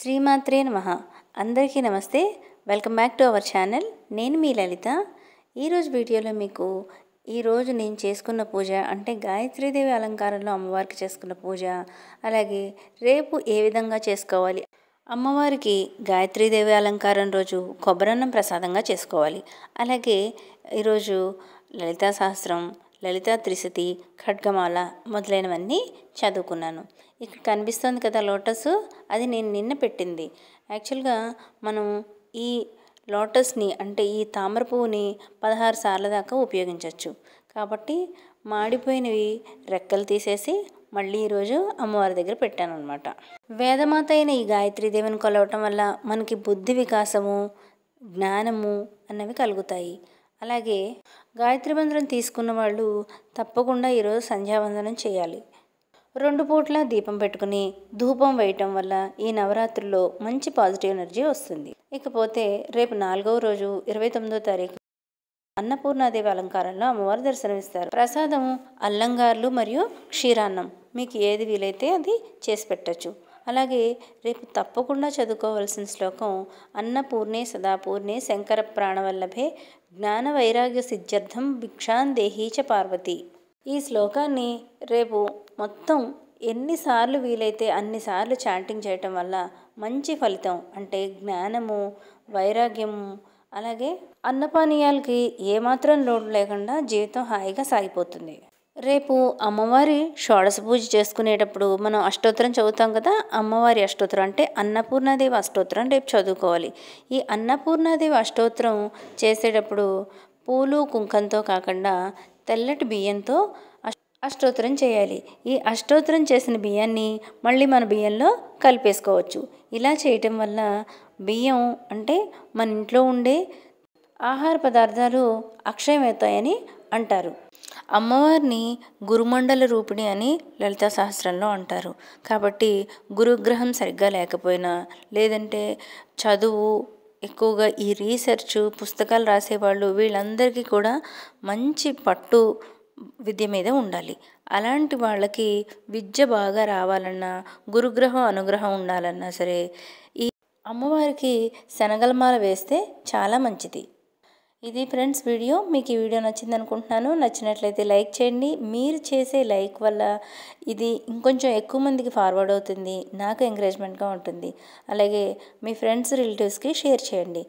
శ్రీమాత్రే నమ అందరికీ నమస్తే welcome back to our channel నేను మీ లలిత ఈరోజు వీడియోలో మీకు ఈరోజు నేను చేసుకున్న పూజ అంటే గాయత్రీదేవి అలంకారంలో అమ్మవారికి చేసుకున్న పూజ అలాగే రేపు ఏ విధంగా చేసుకోవాలి అమ్మవారికి గాయత్రీదేవి అలంకారం రోజు కొబ్బరన్నం ప్రసాదంగా చేసుకోవాలి అలాగే ఈరోజు లలితా సహస్రం లలితా త్రిశతి ఖడ్గమాల మొదలైనవన్నీ చదువుకున్నాను ఇక్కడ కనిపిస్తుంది కదా లోటస్ అది నేను నిన్న పెట్టింది యాక్చువల్గా మనం ఈ లోటస్ని అంటే ఈ తామర పువ్వుని పదహారు సార్ల దాకా ఉపయోగించవచ్చు కాబట్టి మాడిపోయినవి రెక్కలు తీసేసి మళ్ళీ ఈరోజు అమ్మవారి దగ్గర పెట్టాను అనమాట వేదమాత అయిన ఈ గాయత్రి దేవుని కొలవటం వల్ల మనకి బుద్ధి వికాసము జ్ఞానము అన్నవి కలుగుతాయి అలాగే గాయత్రి బంధనం తీసుకున్న వాళ్ళు తప్పకుండా ఈరోజు సంధ్యావందనం చేయాలి రెండు పూట్ల దీపం పెట్టుకుని ధూపం వేయటం వల్ల ఈ నవరాత్రుల్లో మంచి పాజిటివ్ ఎనర్జీ వస్తుంది ఇకపోతే రేపు నాలుగవ రోజు ఇరవై తొమ్మిదో తారీఖు అన్నపూర్ణాదేవి అలంకారంలో అమ్మవారు దర్శనమిస్తారు ప్రసాదం అల్లంగార్లు మరియు క్షీరాన్నం మీకు ఏది వీలైతే అది చేసి పెట్టచ్చు అలాగే రేపు తప్పకుండా చదువుకోవలసిన శ్లోకం అన్నపూర్ణే సదాపూర్ణే శంకర ప్రాణవల్లభే జ్ఞాన వైరాగ్య సిద్ధ్యర్థం భిక్షాన్ దేహీచ పార్వతి ఈ శ్లోకాన్ని రేపు మొత్తం ఎన్నిసార్లు వీలైతే అన్నిసార్లు చాటింగ్ చేయటం వల్ల మంచి ఫలితం అంటే జ్ఞానము వైరాగ్యము అలాగే అన్నపానీయాలకి ఏమాత్రం లోటు లేకుండా జీవితం హాయిగా సాగిపోతుంది రేపు అమ్మవారి షోడశ పూజ చేసుకునేటప్పుడు మనం అష్టోత్తరం చదువుతాం కదా అమ్మవారి అష్టోత్తరం అంటే అన్నపూర్ణాదేవి అష్టోత్తరం రేపు చదువుకోవాలి ఈ అన్నపూర్ణాదేవి అష్టోత్తరం చేసేటప్పుడు పూలు కుంకంతో కాకుండా తెల్లటి బియ్యంతో అష్టోత్తరం చేయాలి ఈ అష్టోత్తరం చేసిన బియ్యాన్ని మళ్ళీ మన బియ్యంలో కలిపేసుకోవచ్చు ఇలా చేయటం వల్ల బియ్యం అంటే మన ఇంట్లో ఉండే ఆహార పదార్థాలు అక్షయమవుతాయని అంటారు అమ్మవారిని గురుమండల రూపిణి అని లలితా సహస్రంలో అంటారు కాబట్టి గురుగ్రహం సరిగ్గా లేకపోయినా లేదంటే చదువు ఎక్కువగా ఈ రీసెర్చ్ పుస్తకాలు రాసేవాళ్ళు వీళ్ళందరికీ కూడా మంచి పట్టు విద్య మీద ఉండాలి అలాంటి వాళ్ళకి విద్య బాగా రావాలన్నా గురుగ్రహం అనుగ్రహం ఉండాలన్నా సరే ఈ అమ్మవారికి శనగలమాల వేస్తే చాలా మంచిది ఇది ఫ్రెండ్స్ వీడియో మీకు ఈ వీడియో నచ్చింది అనుకుంటున్నాను నచ్చినట్లయితే లైక్ చేయండి మీరు చేసే లైక్ వల్ల ఇది ఇంకొంచెం ఎక్కువ మందికి ఫార్వర్డ్ అవుతుంది నాకు ఎంకరేజ్మెంట్గా ఉంటుంది అలాగే మీ ఫ్రెండ్స్ రిలేటివ్స్కి షేర్ చేయండి